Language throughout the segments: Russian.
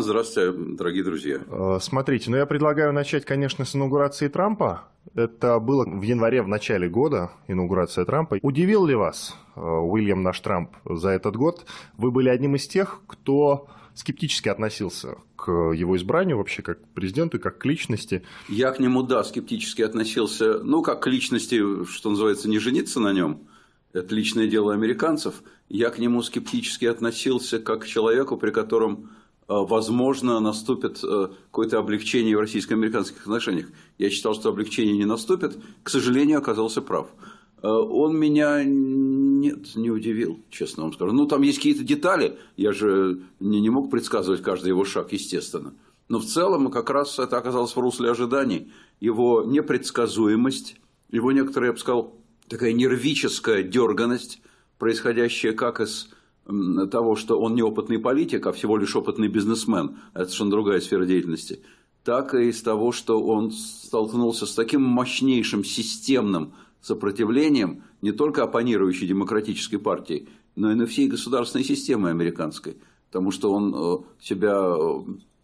Здравствуйте, дорогие друзья. Э, смотрите, ну я предлагаю начать, конечно, с инаугурации Трампа. Это было в январе, в начале года, инаугурация Трампа. Удивил ли вас э, Уильям наш Трамп за этот год? Вы были одним из тех, кто скептически относился к его избранию вообще как к президенту и как к личности? Я к нему, да, скептически относился. Ну, как к личности, что называется, не жениться на нем. Это личное дело американцев. Я к нему скептически относился как к человеку, при котором Э, возможно, наступит э, какое-то облегчение в российско-американских отношениях. Я считал, что облегчение не наступит. К сожалению, оказался прав. Э, он меня нет, не удивил, честно вам скажу. Ну, там есть какие-то детали. Я же не, не мог предсказывать каждый его шаг, естественно. Но в целом как раз это оказалось в русле ожиданий. Его непредсказуемость, его некоторая, я бы сказал, такая нервическая дерганность, происходящая как из того, что он не опытный политик, а всего лишь опытный бизнесмен, это совершенно другая сфера деятельности, так и из того, что он столкнулся с таким мощнейшим системным сопротивлением не только оппонирующей демократической партии, но и на всей государственной системе американской, потому что он э, себя э,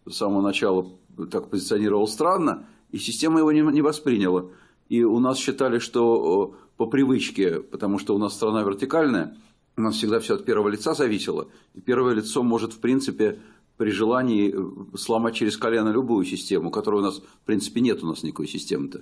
с самого начала так позиционировал странно, и система его не восприняла. И у нас считали, что э, по привычке, потому что у нас страна вертикальная – у нас всегда все от первого лица зависело, и первое лицо может, в принципе, при желании э, сломать через колено любую систему, которой у нас, в принципе, нет у нас никакой системы-то.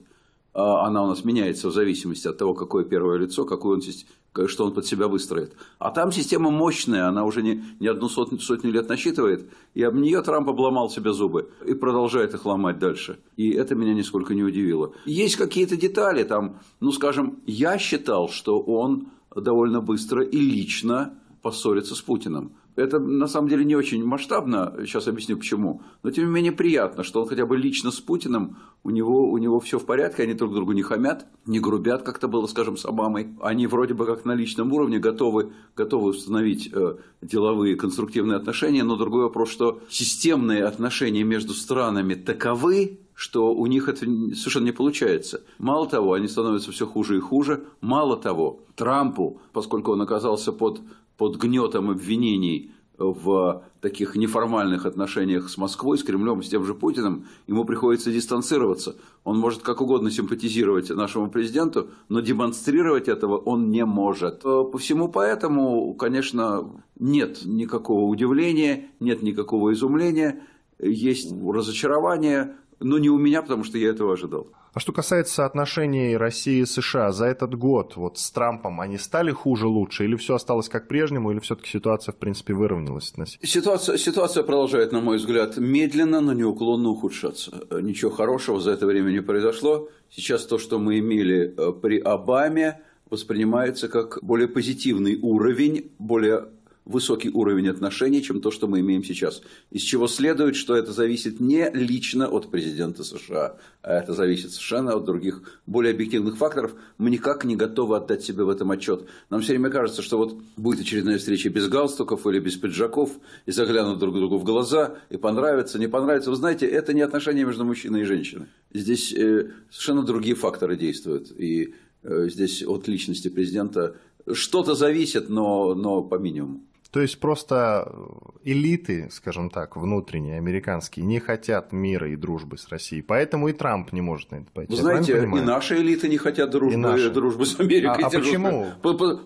А она у нас меняется в зависимости от того, какое первое лицо, какую он, что он под себя выстроит. А там система мощная, она уже не, не одну сотню, сотню лет насчитывает, и об нее Трамп обломал себе зубы и продолжает их ломать дальше. И это меня нисколько не удивило. Есть какие-то детали там, ну, скажем, я считал, что он довольно быстро и лично поссориться с Путиным. Это на самом деле не очень масштабно, сейчас объясню почему, но тем не менее приятно, что он хотя бы лично с Путиным, у него, у него все в порядке, они друг другу не хамят, не грубят, как-то было, скажем, с Обамой. Они вроде бы как на личном уровне готовы, готовы установить э, деловые конструктивные отношения, но другой вопрос, что системные отношения между странами таковы, что у них это совершенно не получается. Мало того, они становятся все хуже и хуже. Мало того, Трампу, поскольку он оказался под, под гнетом обвинений в таких неформальных отношениях с Москвой, с Кремлем, с тем же Путиным, ему приходится дистанцироваться. Он может как угодно симпатизировать нашему президенту, но демонстрировать этого он не может. Э, по всему поэтому, конечно, нет никакого удивления, нет никакого изумления, есть разочарование, ну не у меня, потому что я этого ожидал. А что касается отношений России и США, за этот год вот с Трампом они стали хуже, лучше, или все осталось как прежнему, или все-таки ситуация, в принципе, выровнялась? Ситуация, ситуация продолжает, на мой взгляд, медленно, но неуклонно ухудшаться. Ничего хорошего за это время не произошло. Сейчас то, что мы имели э, при Обаме, воспринимается как более позитивный уровень, более высокий уровень отношений, чем то, что мы имеем сейчас. Из чего следует, что это зависит не лично от президента США, а это зависит совершенно от других более объективных факторов. Мы никак не готовы отдать себе в этом отчет. Нам все время кажется, что вот будет очередная встреча без галстуков или без пиджаков, и заглянут друг другу в глаза, и понравится, не понравится. Вы знаете, это не отношения между мужчиной и женщиной. Здесь э, совершенно другие факторы действуют. И э, здесь от личности президента что-то зависит, но, но по минимуму. То есть просто э, элиты, скажем так, внутренние, американские, не хотят мира и дружбы с Россией. Поэтому и Трамп не может на это пойти. Вы знаете, и наши элиты не хотят дружбы, и наши. дружбы с Америкой. А, а почему?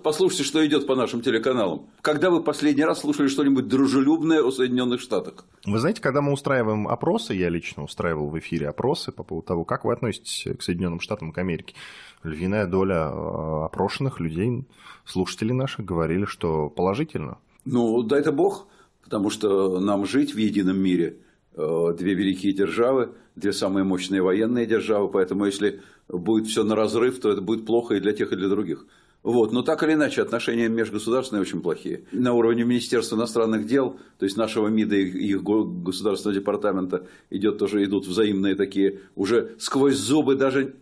Послушайте, что идет по нашим телеканалам. Когда вы последний раз слушали что-нибудь дружелюбное о Соединенных Штатах? Вы знаете, когда мы устраиваем опросы, я лично устраивал в эфире опросы по поводу того, как вы относитесь к Соединенным Штатам, к Америке. Львиная доля э, опрошенных людей, слушателей наших, говорили, что положительно. Ну, да это Бог, потому что нам жить в едином мире. Э, две великие державы, две самые мощные военные державы, поэтому если будет все на разрыв, то это будет плохо и для тех, и для других. Вот. Но так или иначе, отношения межгосударственные очень плохие. На уровне Министерства иностранных дел, то есть нашего МИДа и их государственного департамента идет тоже, идут взаимные такие, уже сквозь зубы, даже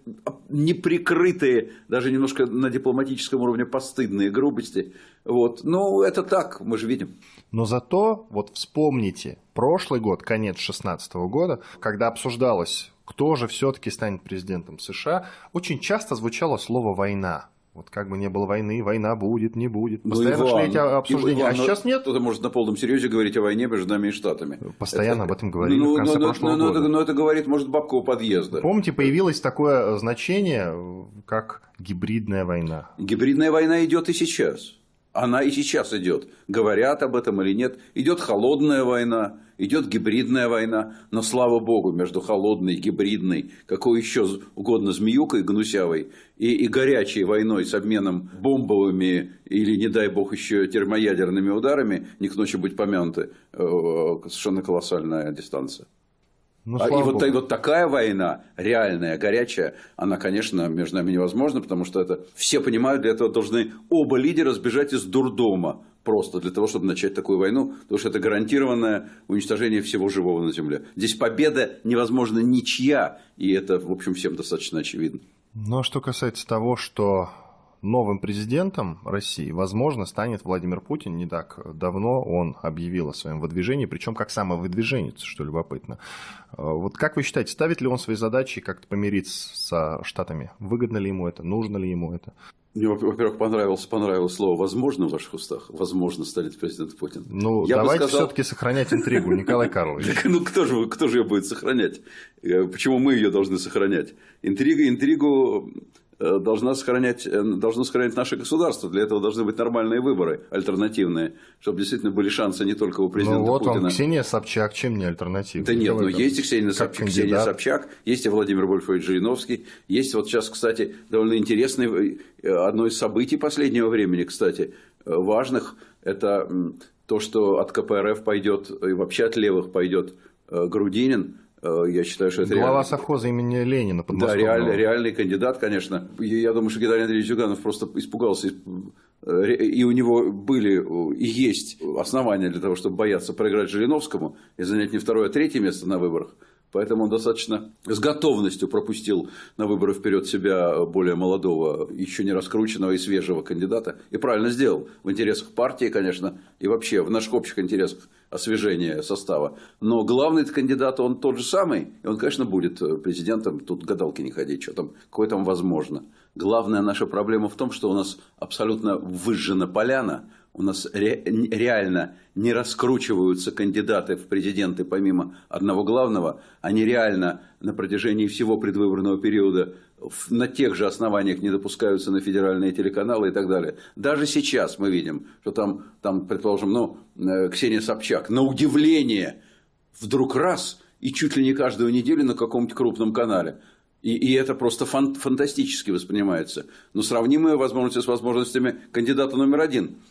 неприкрытые, даже немножко на дипломатическом уровне постыдные грубости. Вот. Ну, это так, мы же видим. Но зато, вот вспомните, прошлый год, конец 2016 года, когда обсуждалось, кто же все-таки станет президентом США, очень часто звучало слово «война». Вот как бы не было войны, война будет, не будет. Ну, Постоянно ну, Иван, шли эти обсуждения. Иван, а сейчас ну, нет? Ты можешь на полном серьезе говорить о войне между нами и Штатами. Постоянно это... об этом говорили ну, в конце ну, ну прошлого ну, года. Ну, это, ну, это говорит, может, бабка у подъезда. Помните, появилось такое значение, как гибридная война. Гибридная война идет и сейчас. Она и сейчас идет. Говорят об этом или нет. Идет холодная война идет гибридная война, но слава богу, между холодной, гибридной, какой еще угодно змеюкой гнусявой и, и горячей войной с обменом бомбовыми или, не дай бог, еще термоядерными ударами, не к ночи быть помянуты, э, совершенно колоссальная дистанция. Ну, а, и вот, и вот такая война, реальная, горячая, она, конечно, между нами невозможна, потому что это все понимают, для этого должны оба лидера сбежать из дурдома просто для того, чтобы начать такую войну, потому что это гарантированное уничтожение всего живого на Земле. Здесь победа невозможна ничья, и это, в общем, всем достаточно очевидно. Ну, а что касается того, что новым президентом России, возможно, станет Владимир Путин. Не так давно он объявил о своем выдвижении, причем как самовыдвиженец, что любопытно. Э, вот как вы считаете, ставит ли он свои задачи как-то помириться со Штатами? Выгодно ли ему это? Нужно ли ему это? Мне, во-первых, понравилось, понравилось слово «возможно» в ваших устах. Возможно, станет президент Путин. Ну, я давайте сказал... все-таки сохранять интригу, Николай Карлович. ну, кто же, кто же ее будет сохранять? Э, почему мы ее должны сохранять? Интрига, интригу Э, должна сохранять, э, должно сохранять наше государство. Для этого должны быть нормальные выборы, альтернативные, чтобы действительно были шансы не только у президента ну, вот Путина. Вот Ксения Собчак, чем не альтернатива? Да нет, ну есть и Ксения Собчак, Ксения Собчак, есть и Владимир Вольфович Жириновский, есть вот сейчас, кстати, довольно интересное э, одно из событий последнего времени, кстати, важных, это то, что от КПРФ пойдет, и вообще от левых пойдет Грудинин, Э, я считаю, что это Глава реально... совхоза имени Ленина. Да, реальный, ну. реальный кандидат, конечно. Я думаю, что Геннадий Андреевич Зюганов просто испугался. Э, и у него были и есть основания для того, чтобы бояться проиграть Жириновскому и занять не второе, а третье место на выборах – Поэтому он достаточно с готовностью пропустил на выборы вперед себя более молодого, еще не раскрученного и свежего кандидата. И правильно сделал. В интересах партии, конечно, и вообще в наших общих интересах освежения состава. Но главный кандидат, он тот же самый. И он, конечно, будет президентом. Тут гадалки не ходить, что там, какое там возможно. Главная наша проблема в том, что у нас абсолютно выжжена поляна – у нас ре, реально не раскручиваются кандидаты в президенты помимо одного главного, они реально на протяжении всего предвыборного периода на тех же основаниях не допускаются на федеральные телеканалы и так далее. Даже сейчас мы видим, что там, там предположим, ну, э, Ксения Собчак, на удивление, вдруг раз и чуть ли не каждую неделю на каком-нибудь крупном канале. И, и это просто фан фантастически воспринимается. Но сравнимые возможности с возможностями кандидата номер один –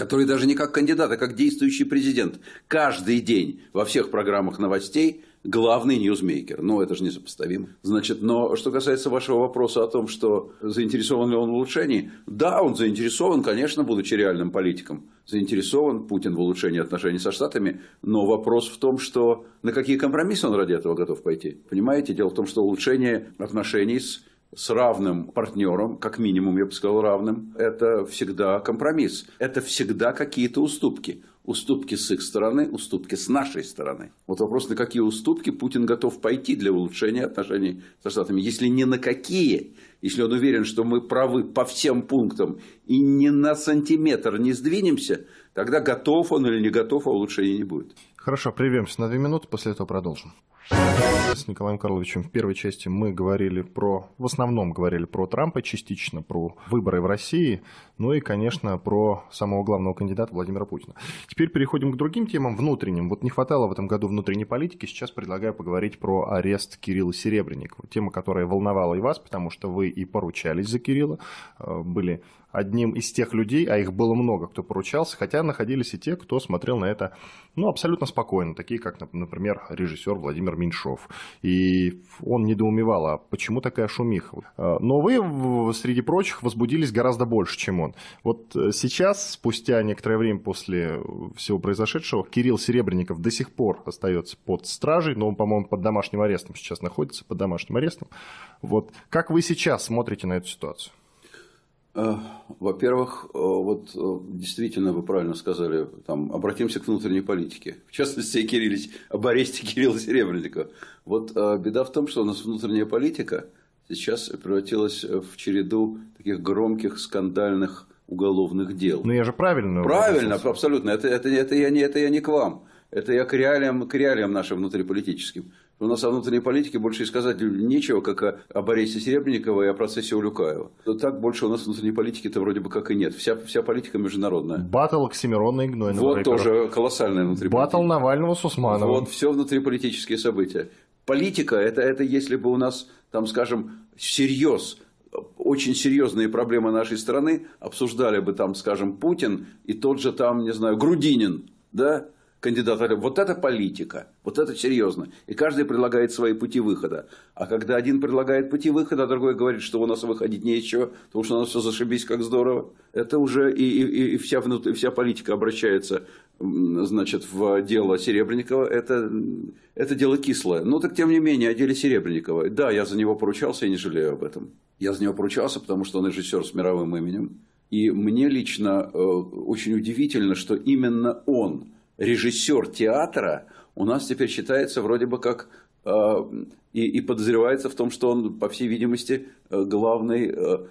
который даже не как кандидат, а как действующий президент, каждый день во всех программах новостей главный ньюзмейкер. Ну, это же несопоставимо. Значит, но что касается вашего вопроса о том, что заинтересован ли он в улучшении, да, он заинтересован, конечно, будучи реальным политиком, заинтересован Путин в улучшении отношений со Штатами, но вопрос в том, что на какие компромиссы он ради этого готов пойти. Понимаете, дело в том, что улучшение отношений с с равным партнером, как минимум, я бы сказал, равным, это всегда компромисс. Это всегда какие-то уступки. Уступки с их стороны, уступки с нашей стороны. Вот вопрос, на какие уступки Путин готов пойти для улучшения отношений со Штатами. Если не на какие, если он уверен, что мы правы по всем пунктам и ни на сантиметр не сдвинемся, тогда готов он или не готов, а улучшения не будет. Хорошо, прервемся на две минуты, после этого продолжим. С Николаем Карловичем в первой части мы говорили про, в основном говорили про Трампа, частично про выборы в России, ну и, конечно, про самого главного кандидата Владимира Путина. Теперь переходим к другим темам, внутренним. Вот не хватало в этом году внутренней политики, сейчас предлагаю поговорить про арест Кирилла Серебренникова. Тема, которая волновала и вас, потому что вы и поручались за Кирилла, э, были одним из тех людей, а их было много, кто поручался, хотя находились и те, кто смотрел на это, ну, абсолютно спокойно, такие как, например, режиссер Владимир Меньшов. И он недоумевал, а почему такая шумиха? А, но вы, среди прочих, возбудились гораздо больше, чем он. Вот э, сейчас, спустя некоторое время после всего произошедшего, Кирилл Серебренников до сих пор остается под стражей, но он, по-моему, под домашним арестом сейчас находится, под домашним арестом. Вот как вы сейчас смотрите на эту ситуацию? Э, во-первых, э, вот э, действительно, вы правильно сказали, там, обратимся к внутренней политике. В частности, Кириллич, об аресте Кирилла Серебренникова. Вот беда в том, что у нас внутренняя политика сейчас превратилась в череду таких громких, скандальных уголовных дел. Ну, я же правильно. Правильно, абсолютно. Это, это, это, я, не, это я не к вам. Это я к реалиям, к реалиям нашим внутриполитическим. У нас о внутренней политике больше и сказать нечего, как о, об аресте Серебренникова и о процессе Улюкаева. Но так больше у нас внутренней политики-то вроде бы как и нет. Вся, вся политика международная. Батл Оксимирона и Гнойного. Вот Рейкера. тоже колоссальная внутриполитика. Батл Навального с Усмановым. Вот все внутриполитические события. Политика это, – это если бы у нас, там, скажем, всерьез очень серьезные проблемы нашей страны обсуждали бы там, скажем, Путин и тот же там, не знаю, Грудинин, да, кандидат говорит, вот это политика, вот это серьезно. И каждый предлагает свои пути выхода. А когда один предлагает пути выхода, а другой говорит, что у нас выходить нечего, потому что у нас все зашибись как здорово, это уже и, и, и вся, внут... вся политика обращается значит, в дело Серебренникова, это, это дело кислое. Но так тем не менее, о деле Серебренникова. Да, я за него поручался, я не жалею об этом. Я за него поручался, потому что он режиссер с мировым именем. И мне лично э, очень удивительно, что именно он режиссер театра у нас теперь считается вроде бы как э, и, и подозревается в том, что он, по всей видимости, э, главный э,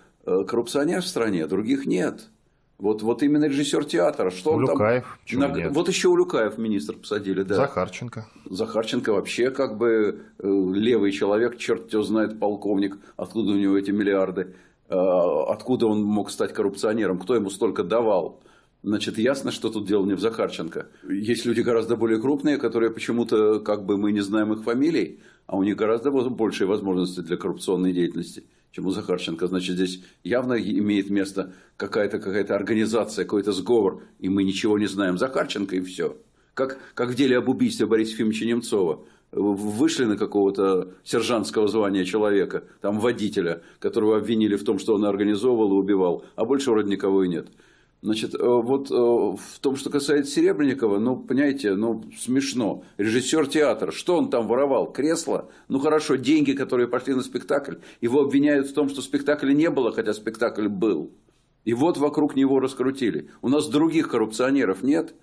коррупционер в стране, а других нет. Вот, вот именно режиссер театра. Что Улюкаев, он там... На... Вот еще Улюкаев министр посадили, да. Захарченко. Захарченко вообще как бы левый человек, черт его знает, полковник, откуда у него эти миллиарды, откуда он мог стать коррупционером, кто ему столько давал. Значит, ясно, что тут дело не в Захарченко. Есть люди гораздо более крупные, которые почему-то, как бы мы не знаем их фамилий, а у них гораздо большие возможности для коррупционной деятельности, чем у Захарченко. Значит, здесь явно имеет место какая-то какая организация, какой-то сговор, и мы ничего не знаем. Захарченко и все. Как, как в деле об убийстве Бориса Ефимовича Немцова. Вышли на какого-то сержантского звания человека, там водителя, которого обвинили в том, что он организовывал и убивал, а больше вроде никого и нет. Значит, э, вот э, в том, что касается Серебренникова, ну, понимаете, ну, смешно. Режиссер театра, что он там воровал? Кресло? Ну, хорошо, деньги, которые пошли на спектакль. Его обвиняют в том, что спектакля не было, хотя спектакль был. И вот вокруг него раскрутили. У нас других коррупционеров нет.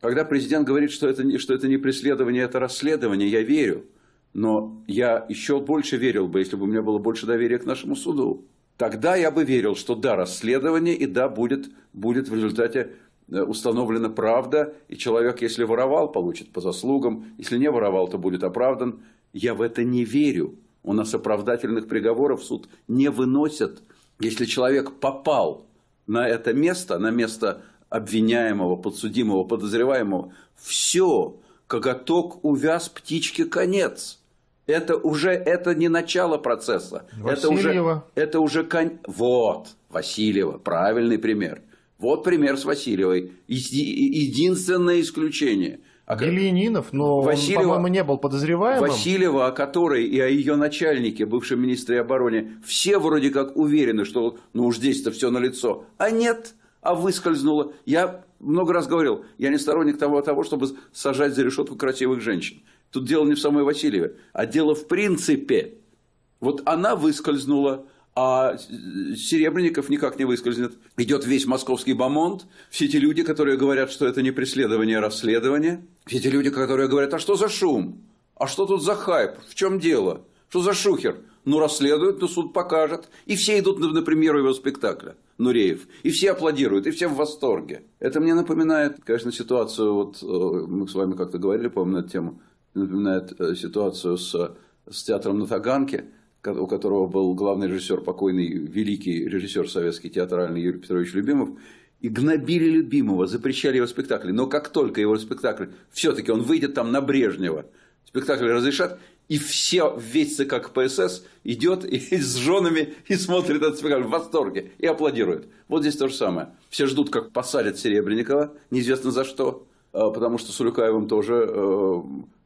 Когда президент говорит, что это, что это не преследование, это расследование, я верю. Но я еще больше верил бы, если бы у меня было больше доверия к нашему суду тогда я бы верил, что да, расследование, и да, будет, будет в результате э, установлена правда, и человек, если воровал, получит по заслугам, если не воровал, то будет оправдан. Я в это не верю. У нас оправдательных приговоров суд не выносит. Если человек попал на это место, на место обвиняемого, подсудимого, подозреваемого, все, коготок увяз, птичке конец – это уже это не начало процесса. Васильева. Это уже, это уже кон... Вот, Васильева, правильный пример. Вот пример с Васильевой. Единственное исключение. Еленинов, а но Васильева, он, по-моему, не был подозреваемым. Васильева, о которой и о ее начальнике, бывшем министре обороны, все вроде как уверены, что ну уж здесь-то все налицо. А нет, а выскользнуло. Я много раз говорил, я не сторонник того, того чтобы сажать за решетку красивых женщин. Тут дело не в самой Васильеве, а дело в принципе. Вот она выскользнула, а Серебренников никак не выскользнет. Идет весь московский бомонд, все эти люди, которые говорят, что это не преследование, а расследование, все эти люди, которые говорят, а что за шум, а что тут за хайп, в чем дело, что за шухер, ну расследуют, ну суд покажет, и все идут на, на премьеру его спектакля. Нуреев. И все аплодируют, и все в восторге. Это мне напоминает, конечно, ситуацию, вот э, мы с вами как-то говорили, помню, эту тему, напоминает э, ситуацию с, э, с театром на Таганке, у которого был главный режиссер, покойный великий режиссер советский театральный Юрий Петрович Любимов, и гнобили Любимого, запрещали его спектакли. Но как только его спектакль, все-таки он выйдет там на Брежнева, спектакль разрешат, и все, весь как ПСС идет и, и с женами и смотрит этот спектакль в восторге и аплодирует. Вот здесь то же самое. Все ждут, как посадят Серебренникова, неизвестно за что, э, потому что с Улюкаевым тоже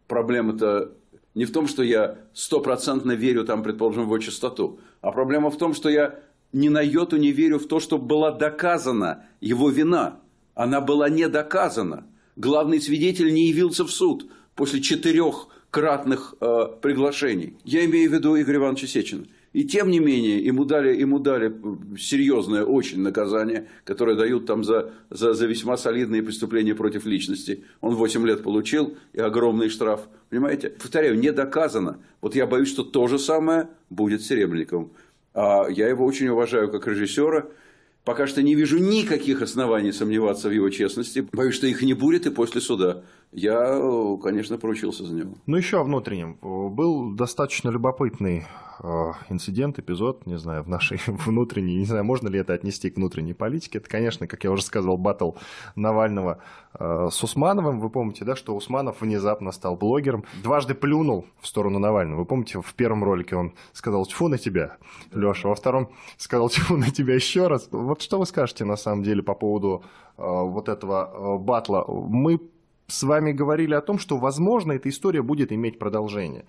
проблема-то не в том, что я стопроцентно верю, там, предположим, в его чистоту, а проблема в том, что я ни на йоту не верю в то, что была доказана его вина. Она была не доказана. Главный свидетель не явился в суд после четырехкратных э, приглашений. Я имею в виду Игоря Ивановича Сечина. И тем не менее, ему дали, ему дали серьезное очень наказание, которое дают там за, за, за весьма солидные преступления против личности. Он 8 лет получил и огромный штраф. Понимаете? Повторяю, не доказано. Вот я боюсь, что то же самое будет с Серебренниковым. А я его очень уважаю как режиссера. Пока что не вижу никаких оснований сомневаться в его честности. Боюсь, что их не будет и после суда я, э, конечно, поручился за него. Ну, еще о внутреннем. Был достаточно любопытный э, инцидент, эпизод, не знаю, в нашей внутренней, не знаю, можно ли это отнести к внутренней политике. Это, конечно, как я уже сказал, батл Навального э, с Усмановым. Вы помните, да, что Усманов внезапно стал блогером, дважды плюнул в сторону Навального. Вы помните, в первом ролике он сказал «Тьфу на тебя, Леша», во втором сказал «Тьфу на тебя еще раз». Вот что вы скажете, на самом деле, по поводу вот этого батла? Мы с вами говорили о том, что, возможно, эта история будет иметь продолжение.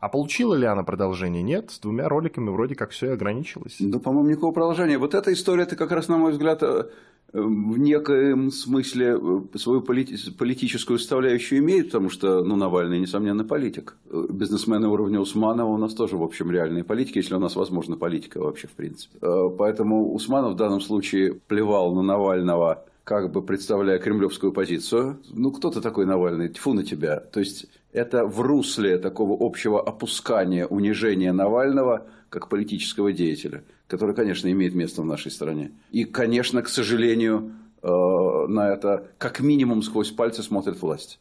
А получила ли она продолжение? Нет. С двумя роликами вроде как все и ограничилось. Да, по-моему, никакого продолжения. Вот эта история, это как раз, на мой взгляд, э, э, в некоем смысле э, свою полит... политическую составляющую имеет, потому что ну, Навальный, несомненно, политик. Бизнесмены уровня Усманова у нас тоже, в общем, реальные политики, если у нас возможно политика вообще, в принципе. Поэтому Усманов в данном случае плевал на Навального как бы представляя кремлевскую позицию. Ну, кто ты такой, Навальный? Тьфу на тебя. То есть, это в русле такого общего опускания, унижения Навального как политического деятеля, который, конечно, имеет место в нашей стране. И, конечно, к сожалению, э, на это как минимум сквозь пальцы смотрит власть.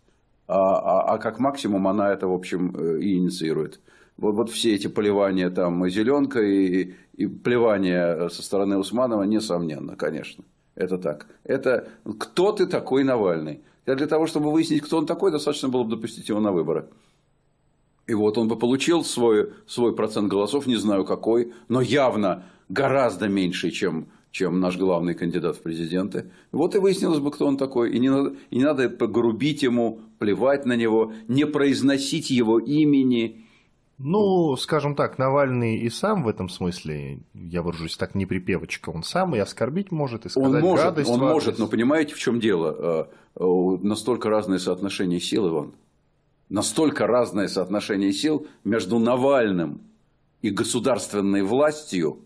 А, а, а как максимум она это, в общем, э, и инициирует. Вот, вот все эти поливания там и зеленка, и, и плевание со стороны Усманова, несомненно, конечно. Это так. Это кто ты такой Навальный? для того, чтобы выяснить, кто он такой, достаточно было бы допустить его на выборы. И вот он бы получил свой, свой процент голосов, не знаю какой, но явно гораздо меньше, чем, чем наш главный кандидат в президенты. Вот и выяснилось бы, кто он такой. И не надо, и не надо грубить ему, плевать на него, не произносить его имени ну, скажем так, Навальный и сам в этом смысле, я выражусь так, не припевочка, он сам и оскорбить может, и сказать он может, гадость. Он может, но понимаете, в чем дело? Э, э, настолько разное соотношение сил, Иван. Настолько разное соотношение сил между Навальным и государственной властью,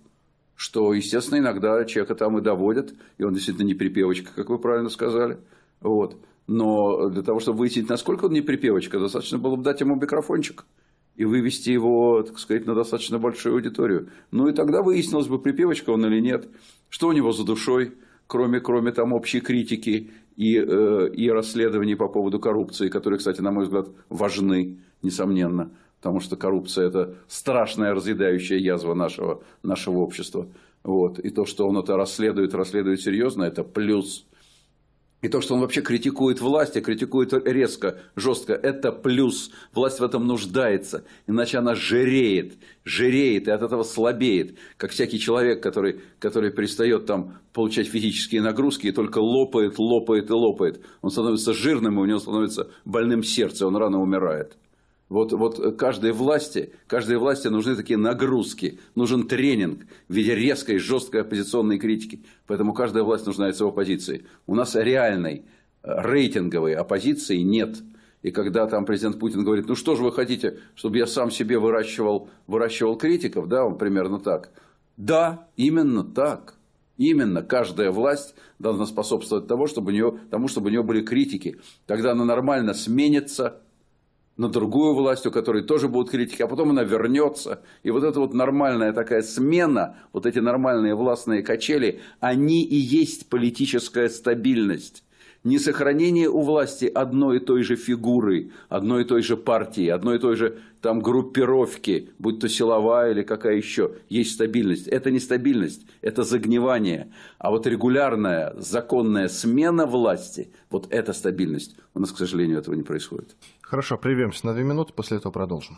что, естественно, иногда человека там и доводят, и он действительно не припевочка, как вы правильно сказали. Вот. Но для того, чтобы выяснить, насколько он не припевочка, достаточно было бы дать ему микрофончик – и вывести его, так сказать, на достаточно большую аудиторию. Ну и тогда выяснилось бы, припевочка он или нет, что у него за душой, кроме, кроме там общей критики и, э, и расследований по поводу коррупции, которые, кстати, на мой взгляд, важны, несомненно, потому что коррупция – это страшная разъедающая язва нашего, нашего общества. Вот. И то, что он это расследует, расследует серьезно, это плюс – и то, что он вообще критикует власть, и а критикует резко, жестко, это плюс. Власть в этом нуждается, иначе она жиреет, жиреет и от этого слабеет, как всякий человек, который, который перестает там получать физические нагрузки и только лопает, лопает и лопает. Он становится жирным, и у него становится больным сердце, он рано умирает. Вот, вот каждой власти, каждой власти нужны такие нагрузки, нужен тренинг в виде резкой, жесткой оппозиционной критики. Поэтому каждая власть нуждается в оппозиции. У нас реальной э, рейтинговой оппозиции нет. И когда там президент Путин говорит, ну что же вы хотите, чтобы я сам себе выращивал, выращивал критиков, да, он примерно так. Да, именно так. Именно каждая власть должна способствовать тому, чтобы у нее, тому, чтобы у нее были критики. Тогда она нормально сменится, на другую власть, у которой тоже будут критики, а потом она вернется. И вот эта вот нормальная такая смена, вот эти нормальные властные качели, они и есть политическая стабильность. Не сохранение у власти одной и той же фигуры, одной и той же партии, одной и той же там группировки, будь то силовая или какая еще, есть стабильность. Это не стабильность, это загнивание. А вот регулярная законная смена власти, вот это стабильность. У нас, к сожалению, этого не происходит. Хорошо, прервемся на две минуты, после этого продолжим.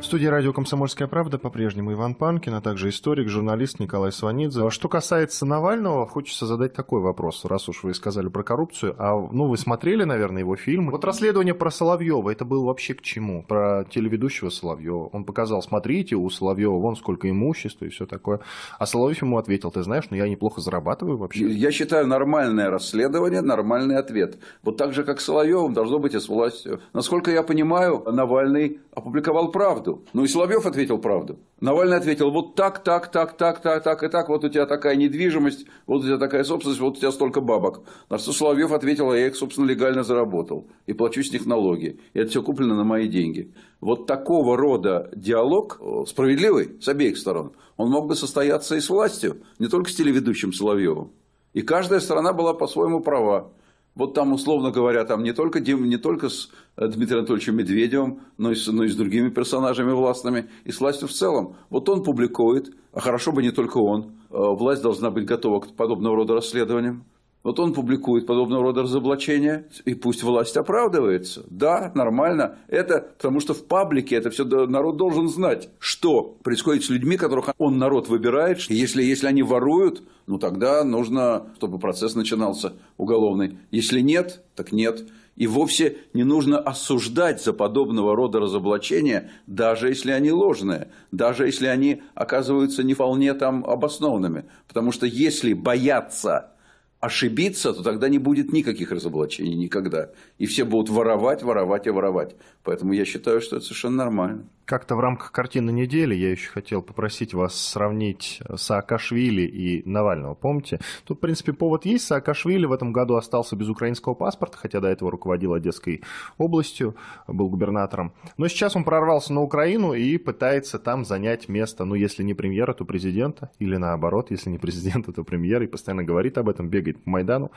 В студии радио «Комсомольская правда» по-прежнему Иван Панкин, а также историк, журналист Николай Сванидзе. А что касается Навального, хочется задать такой вопрос, раз уж вы сказали про коррупцию. А, ну, вы смотрели, наверное, его фильмы. Вот расследование про Соловьева, это было вообще к чему? Про телеведущего Соловьева. Он показал, смотрите, у Соловьева вон сколько имущества и все такое. А Соловьев ему ответил, ты знаешь, ну я неплохо зарабатываю вообще. Я считаю, нормальное расследование, нормальный ответ. Вот так же, как Соловьевым должно быть и с властью. Насколько Насколько я понимаю, Навальный опубликовал правду. Ну и Соловьев ответил правду. Навальный ответил, вот так, так, так, так, так, так и так, вот у тебя такая недвижимость, вот у тебя такая собственность, вот у тебя столько бабок. На что Соловьев ответил, а я их, собственно, легально заработал и плачу с них налоги. И это все куплено на мои деньги. Вот такого рода диалог, э, справедливый с обеих сторон, он мог бы состояться и с властью, не только с телеведущим Соловьевым. И каждая сторона была по-своему права. Вот там, условно говоря, там не только, не только с э, Дмитрием Анатольевичем Медведевым, но и, с, но и с другими персонажами властными, и с властью в целом. Вот он публикует, а хорошо бы не только он. Э, власть должна быть готова к подобного рода расследованиям. Вот он публикует подобного рода разоблачения, и пусть власть оправдывается. Да, нормально. Это потому что в паблике это все народ должен знать, что происходит с людьми, которых он народ выбирает. если, если они воруют, ну тогда нужно, чтобы процесс начинался уголовный. Если нет, так нет. И вовсе не нужно осуждать за подобного рода разоблачения, даже если они ложные, даже если они оказываются не вполне там обоснованными. Потому что если бояться ошибиться, то тогда не будет никаких разоблачений никогда. И все будут воровать, воровать и воровать. Поэтому я считаю, что это совершенно нормально. Как-то в рамках картины недели я еще хотел попросить вас сравнить э, Саакашвили и Навального, помните? Тут, в принципе, повод есть. Саакашвили в этом году остался без украинского паспорта, хотя до этого руководил Одесской областью, был губернатором. Но сейчас он прорвался на Украину и пытается там занять место, ну, если не премьера, то президента, или наоборот, если не президента, то премьера, и постоянно говорит об этом, бегает по Майдану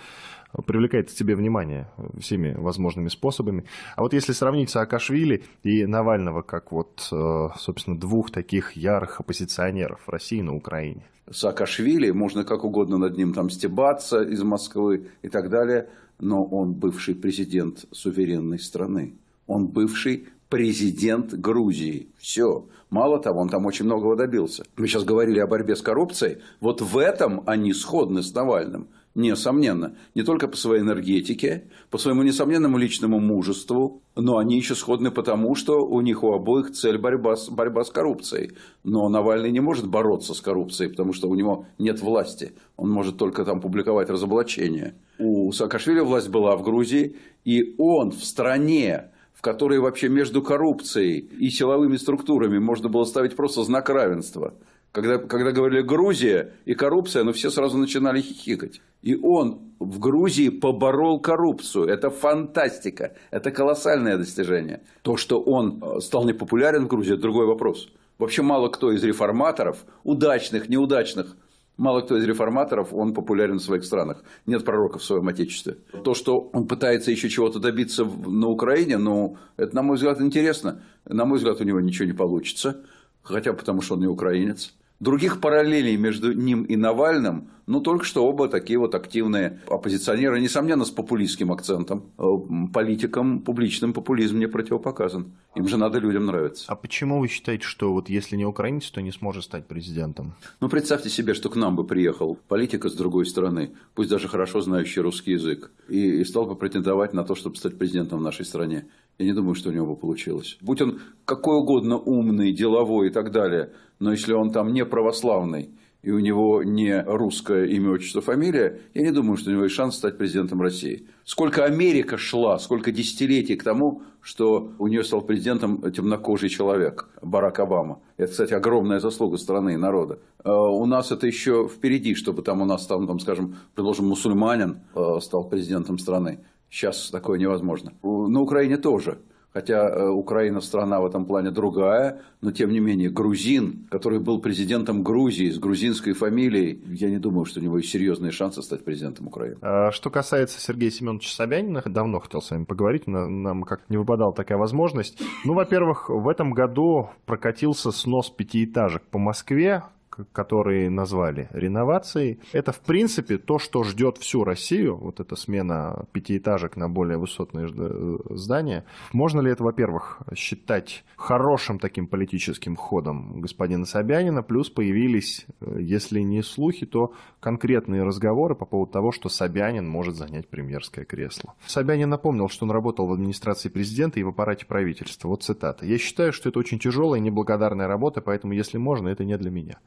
привлекает к себе внимание всеми возможными способами. А вот если сравнить Саакашвили и Навального как вот, э, собственно, двух таких ярых оппозиционеров в России и на Украине. Саакашвили, можно как угодно над ним там стебаться из Москвы и так далее, но он бывший президент суверенной страны. Он бывший президент Грузии. Все. Мало того, он там очень многого добился. Мы сейчас говорили о борьбе с коррупцией. Вот в этом они сходны с Навальным. Несомненно. Не только по своей энергетике, по своему несомненному личному мужеству, но они еще сходны потому, что у них у обоих цель борьба с, борьба с коррупцией. Но Навальный не может бороться с коррупцией, потому что у него нет власти. Он может только там публиковать разоблачения. У Саакашвили власть была в Грузии, и он в стране, которые вообще между коррупцией и силовыми структурами можно было ставить просто знак равенства. Когда, когда говорили «Грузия» и коррупция, ну все сразу начинали хихикать. И он в Грузии поборол коррупцию. Это фантастика, это колоссальное достижение. То, что он э, стал непопулярен в Грузии, это другой вопрос. Вообще мало кто из реформаторов, удачных, неудачных, Мало кто из реформаторов, он популярен в своих странах. Нет пророка в своем отечестве. То, что он пытается еще чего-то добиться на Украине, ну, это, на мой взгляд, интересно. На мой взгляд, у него ничего не получится. Хотя потому, что он не украинец. Других параллелей между ним и Навальным, ну, только что оба такие вот активные оппозиционеры, несомненно, с популистским акцентом. Э, политикам публичным популизм не противопоказан. Им же надо людям нравиться. А почему вы считаете, что вот если не украинец, то не сможет стать президентом? Ну, представьте себе, что к нам бы приехал политика с другой стороны, пусть даже хорошо знающий русский язык, и, и стал бы претендовать на то, чтобы стать президентом в нашей стране. Я не думаю, что у него бы получилось. Будь он какой угодно умный, деловой и так далее – но если он там не православный, и у него не русское имя, отчество, фамилия, я не думаю, что у него есть шанс стать президентом России. Сколько Америка шла, сколько десятилетий к тому, что у нее стал президентом темнокожий человек, Барак Обама. Это, кстати, огромная заслуга страны и народа. Э, у нас это еще впереди, чтобы там у нас, там, там скажем, предложим, мусульманин э, стал президентом страны. Сейчас такое невозможно. На Украине тоже хотя э, Украина страна в этом плане другая, но тем не менее грузин, который был президентом Грузии с грузинской фамилией, я не думаю, что у него есть серьезные шансы стать президентом Украины. А, что касается Сергея Семеновича Собянина, давно хотел с вами поговорить, но нам как не выпадала такая возможность. Ну, во-первых, в этом году прокатился снос пятиэтажек по Москве, которые назвали реновацией, это в принципе то, что ждет всю Россию, вот эта смена пятиэтажек на более высотные э, здания. Можно ли это, во-первых, считать хорошим таким политическим ходом господина Собянина, плюс появились, э, если не слухи, то конкретные разговоры по поводу того, что Собянин может занять премьерское кресло. Собянин напомнил, что он работал в администрации президента и в аппарате правительства. Вот цитата. «Я считаю, что это очень тяжелая и неблагодарная работа, поэтому, если можно, это не для меня».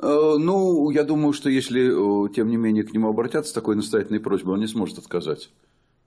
Э, ну, я думаю, что если, э, тем не менее, к нему обратятся с такой настоятельной просьбой, он не сможет отказать.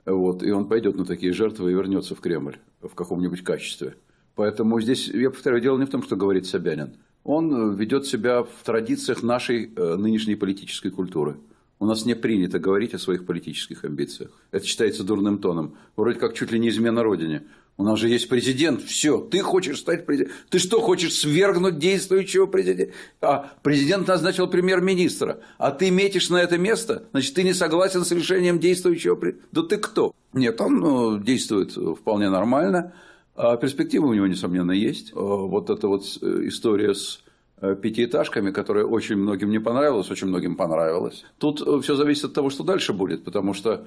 Вот, и он пойдет на такие жертвы и вернется в Кремль в каком-нибудь качестве. Поэтому здесь, я повторяю, дело не в том, что говорит Собянин. Он э, ведет себя в традициях нашей нынешней политической культуры. У нас не принято говорить о своих политических амбициях. Это считается дурным тоном. Вроде как чуть ли не измена Родине. У нас же есть президент, все, ты хочешь стать президентом. Ты что, хочешь свергнуть действующего президента? А президент назначил премьер-министра, а ты метишь на это место, значит, ты не согласен с решением действующего президента. Да ты кто? Нет, он ну, действует вполне нормально, а перспективы у него, несомненно, есть. А вот эта вот э, история с Э, пятиэтажками, которая очень многим не понравилась, очень многим понравилась. Тут э, все зависит от того, что дальше будет, потому что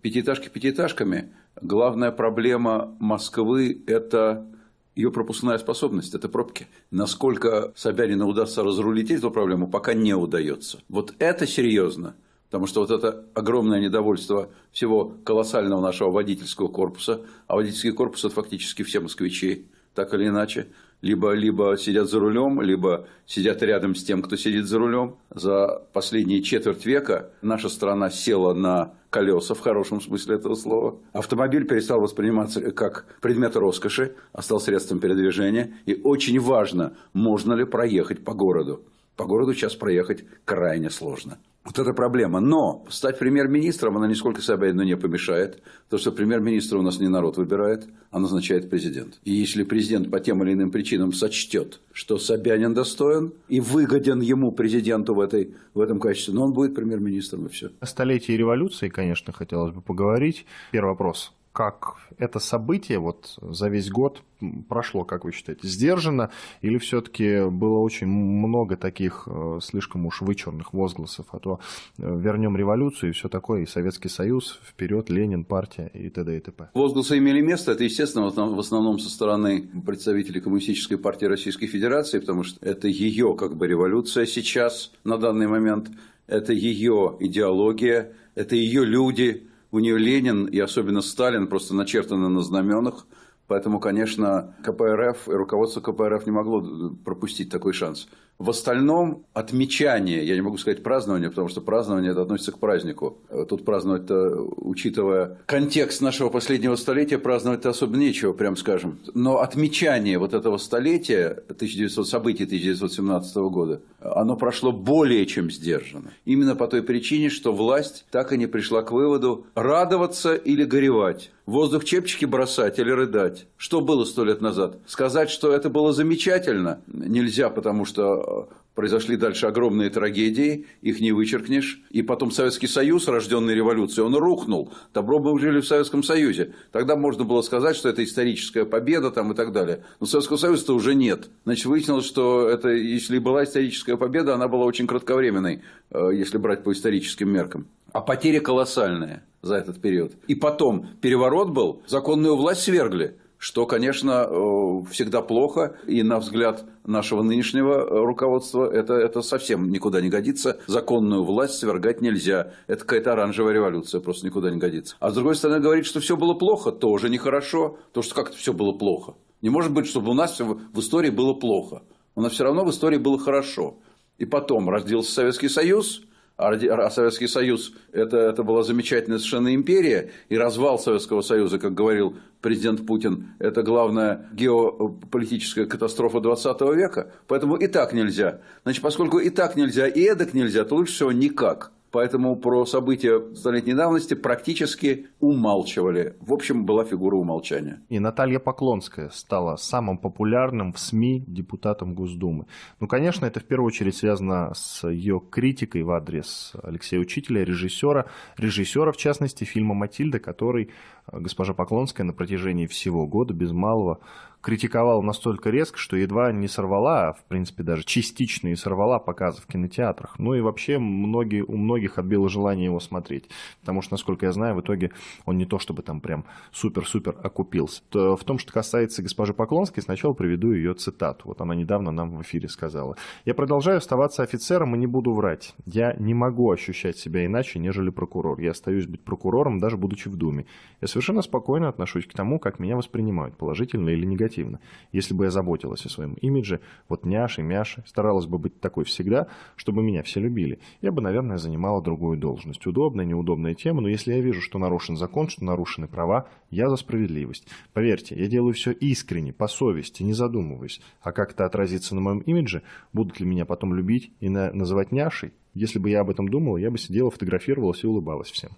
пятиэтажки пятиэтажками. Главная проблема Москвы – это ее пропускная способность – это пробки. Насколько Собянину удастся разрулить эту проблему, пока не удается. Вот это серьезно. Потому что вот это огромное недовольство всего колоссального нашего водительского корпуса, а водительский корпус – это фактически все москвичи, так или иначе – либо, либо сидят за рулем, либо сидят рядом с тем, кто сидит за рулем. За последние четверть века наша страна села на колеса в хорошем смысле этого слова. Автомобиль перестал восприниматься как предмет роскоши, а стал средством передвижения. И очень важно, можно ли проехать по городу. По городу сейчас проехать крайне сложно. Вот это проблема. Но стать премьер-министром она нисколько Собянину не помешает, то что премьер-министра у нас не народ выбирает, а назначает президент. И если президент по тем или иным причинам сочтет, что Собянин достоин и выгоден ему, президенту, в, этой, в этом качестве, но ну, он будет премьер-министром и все. О столетии революции, конечно, хотелось бы поговорить. Первый вопрос как это событие вот за весь год прошло, как вы считаете, сдержанно или все-таки было очень много таких э, слишком уж вычурных возгласов, а то э, вернем революцию и все такое, и Советский Союз, вперед, Ленин, партия и т.д. и т.п. Возгласы имели место, это естественно в основном со стороны представителей Коммунистической партии Российской Федерации, потому что это ее как бы революция сейчас, на данный момент, это ее идеология, это ее люди, у нее Ленин и особенно Сталин просто начертаны на знаменах, поэтому, конечно, КПРФ и руководство КПРФ не могло пропустить такой шанс. В остальном отмечание, я не могу сказать празднование, потому что празднование это относится к празднику. Тут праздновать-то, учитывая контекст нашего последнего столетия, праздновать-то особо нечего, прям скажем. Но отмечание вот этого столетия, 1900, событий 1917 года, оно прошло более чем сдержанно. Именно по той причине, что власть так и не пришла к выводу радоваться или горевать воздух чепчики бросать или рыдать. Что было сто лет назад? Сказать, что это было замечательно, нельзя, потому что произошли дальше огромные трагедии, их не вычеркнешь. И потом Советский Союз, рожденный революцией, он рухнул. Добро мы жили в Советском Союзе. Тогда можно было сказать, что это историческая победа там и так далее. Но Советского Союза-то уже нет. Значит, выяснилось, что это, если была историческая победа, она была очень кратковременной, э, если брать по историческим меркам. А потери колоссальные за этот период. И потом переворот был, законную власть свергли что, конечно, э, всегда плохо, и на взгляд нашего нынешнего руководства это, это совсем никуда не годится. Законную власть свергать нельзя. Это какая-то оранжевая революция, просто никуда не годится. А с другой стороны, говорит, что все было плохо, тоже нехорошо, то, что как-то все было плохо. Не может быть, чтобы у нас все в истории было плохо. У нас все равно в истории было хорошо. И потом родился Советский Союз – а Советский Союз это, это была замечательная совершенно империя, и развал Советского Союза, как говорил президент Путин, это главная геополитическая катастрофа 20 века, поэтому и так нельзя. Значит, поскольку и так нельзя, и эдак нельзя, то лучше всего никак – поэтому про события столетней давности практически умалчивали. В общем, была фигура умолчания. И Наталья Поклонская стала самым популярным в СМИ депутатом Госдумы. Ну, конечно, это в первую очередь связано с ее критикой в адрес Алексея Учителя, режиссера, режиссера, в частности, фильма «Матильда», который госпожа Поклонская на протяжении всего года без малого критиковала настолько резко, что едва не сорвала, а, в принципе, даже частично и сорвала показы в кинотеатрах. Ну и вообще многие, у многих отбило желание его смотреть, потому что, насколько я знаю, в итоге он не то чтобы там прям супер-супер окупился. То, в том, что касается госпожи Поклонской, сначала приведу ее цитату. Вот она недавно нам в эфире сказала. «Я продолжаю оставаться офицером и не буду врать. Я не могу ощущать себя иначе, нежели прокурор. Я остаюсь быть прокурором, даже будучи в Думе. Я совершенно спокойно отношусь к тому, как меня воспринимают, положительно или негативно. Если бы я заботилась о своем имидже, вот няши, мяши, старалась бы быть такой всегда, чтобы меня все любили, я бы, наверное, занимала другую должность. Удобная, неудобная тема, но если я вижу, что нарушен закон, что нарушены права, я за справедливость. Поверьте, я делаю все искренне, по совести, не задумываясь. А как это отразится на моем имидже? Будут ли меня потом любить и на называть няшей? Если бы я об этом думала, я бы сидела, фотографировалась и улыбалась всем.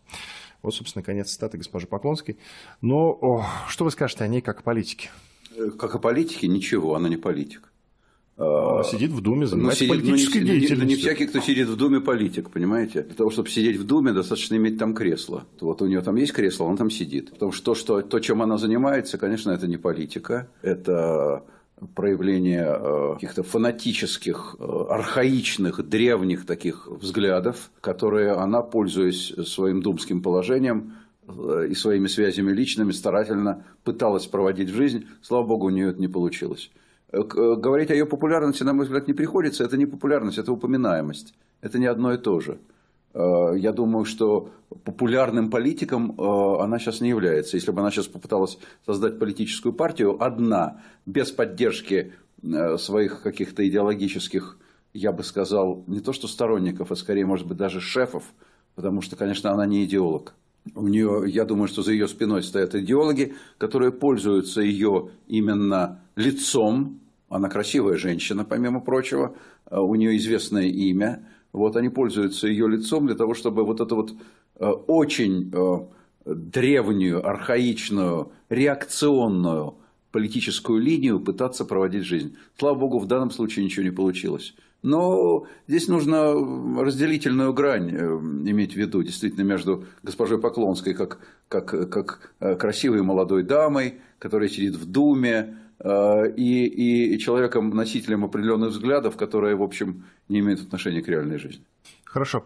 Вот, собственно, конец цитаты госпожи Поклонской. Но о, что вы скажете о ней как о политике? Э, как о политике? Ничего, она не политик. А, сидит в Думе, ну, занимается ну, сидит, политической ну, не, деятельностью. Не, ну, не всякий, кто сидит в Думе, политик, понимаете? Для того, чтобы сидеть в Думе, достаточно иметь там кресло. Вот у нее там есть кресло, она там сидит. Потому что то, что, то чем она занимается, конечно, это не политика. Это проявление э, каких-то фанатических, э, архаичных, древних таких взглядов, которые она, пользуясь своим думским положением, э, и своими связями личными старательно пыталась проводить в жизнь. Слава богу, у нее это не получилось. Говорить о ее популярности, на мой взгляд, не приходится. Это не популярность, это упоминаемость. Это не одно и то же. Э, я думаю, что популярным политиком э, она сейчас не является. Если бы она сейчас попыталась создать политическую партию одна, без поддержки э, своих каких-то идеологических, я бы сказал, не то что сторонников, а скорее, может быть, даже шефов, потому что, конечно, она не идеолог. У нее, я думаю, что за ее спиной стоят идеологи, которые пользуются ее именно лицом. Она красивая женщина, помимо прочего. У нее известное имя вот они пользуются ее лицом для того, чтобы вот эту вот э, очень э, древнюю, архаичную, реакционную политическую линию пытаться проводить жизнь. Слава богу, в данном случае ничего не получилось. Но здесь нужно разделительную грань э, иметь в виду, действительно, между госпожой Поклонской, как, как, как красивой молодой дамой, которая сидит в Думе, и, и человеком, носителем определенных взглядов, которые, в общем, не имеют отношения к реальной жизни. Хорошо.